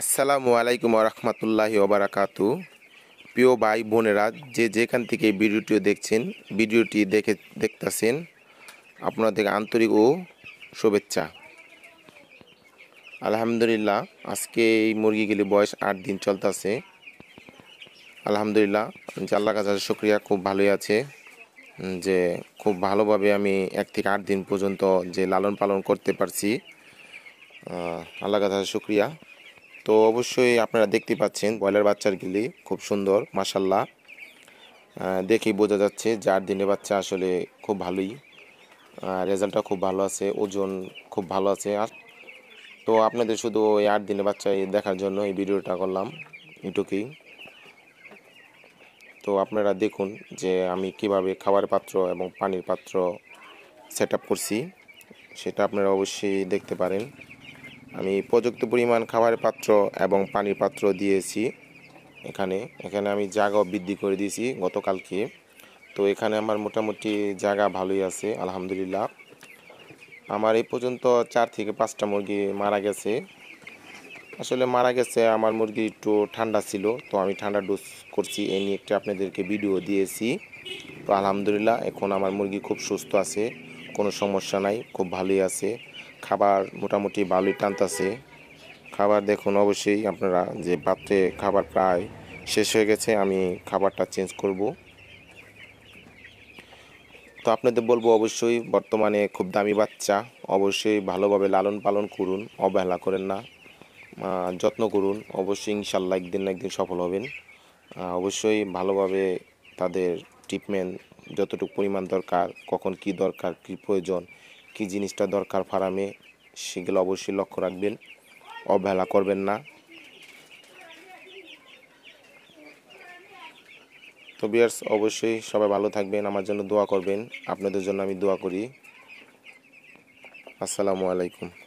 আসসালামু আলাইকুম রহমতুল্লাহি ওবরাকাত প্রিয় ভাই বোনেরা যে যেখান থেকে ভিডিওটিও দেখছেন ভিডিওটি দেখে দেখতেছেন আপনাদের আন্তরিক ও শুভেচ্ছা আলহামদুলিল্লাহ আজকে এই মুরগিগুলি বয়স আট দিন চলতেছে আলহামদুলিল্লাহ জাল্লা কাজ শুক্রিয়া খুব ভালোই আছে যে খুব ভালোভাবে আমি এক থেকে আট দিন পর্যন্ত যে লালন পালন করতে পারছি আল্লাহ কাজ শুক্রিয়া তো অবশ্যই আপনারা দেখতে পাচ্ছেন ব্রয়লার বাচ্চার গিলি খুব সুন্দর মাসাল্লাহ দেখেই বোঝা যাচ্ছে যার দিনে বাচ্চা আসলে খুব ভালোই রেজাল্টটা খুব ভালো আছে ওজন খুব ভালো আছে আর তো আপনাদের শুধু ওই আট দিনে বাচ্চা দেখার জন্য এই ভিডিওটা করলাম এটুকুই তো আপনারা দেখুন যে আমি কিভাবে খাবার পাত্র এবং পানির পাত্র সেট করছি সেটা আপনারা অবশ্যই দেখতে পারেন আমি উপযুক্ত পরিমাণ খাবারের পাত্র এবং পানির পাত্র দিয়েছি এখানে এখানে আমি জায়গা বৃদ্ধি করে দিয়েছি গতকালকে তো এখানে আমার মোটামুটি জায়গা ভালোই আছে আলহামদুলিল্লাহ আমার এই পর্যন্ত চার থেকে পাঁচটা মুরগি মারা গেছে আসলে মারা গেছে আমার মুরগি একটু ঠান্ডা ছিল তো আমি ঠান্ডা ডোজ করছি এ নিয়ে একটা আপনাদেরকে ভিডিও দিয়েছি তো আলহামদুলিল্লাহ এখন আমার মুরগি খুব সুস্থ আছে কোনো সমস্যা নাই খুব ভালোই আছে খাবার মোটামুটি ভালোই টানতাছে খাবার দেখুন অবশ্যই আপনারা যে পাত্রে খাবার প্রায় শেষ হয়ে গেছে আমি খাবারটা চেঞ্জ করব তো আপনাদের বলবো অবশ্যই বর্তমানে খুব দামি বাচ্চা অবশ্যই ভালোভাবে লালন পালন করুন অবহেলা করেন না যত্ন করুন অবশ্যই ইনশাল্লাহ একদিন না একদিন সফল হবেন অবশ্যই ভালোভাবে তাদের ট্রিটমেন্ট যতটুকু পরিমাণ দরকার কখন কি দরকার কি প্রয়োজন কি জিনিসটা দরকার ফার্মে সেগুলো অবশ্যই লক্ষ্য রাখবেন অবহেলা করবেন না তো বিয়ার্স অবশ্যই সবাই ভালো থাকবেন আমার জন্য দোয়া করবেন আপনাদের জন্য আমি দোয়া করি আসসালামু আলাইকুম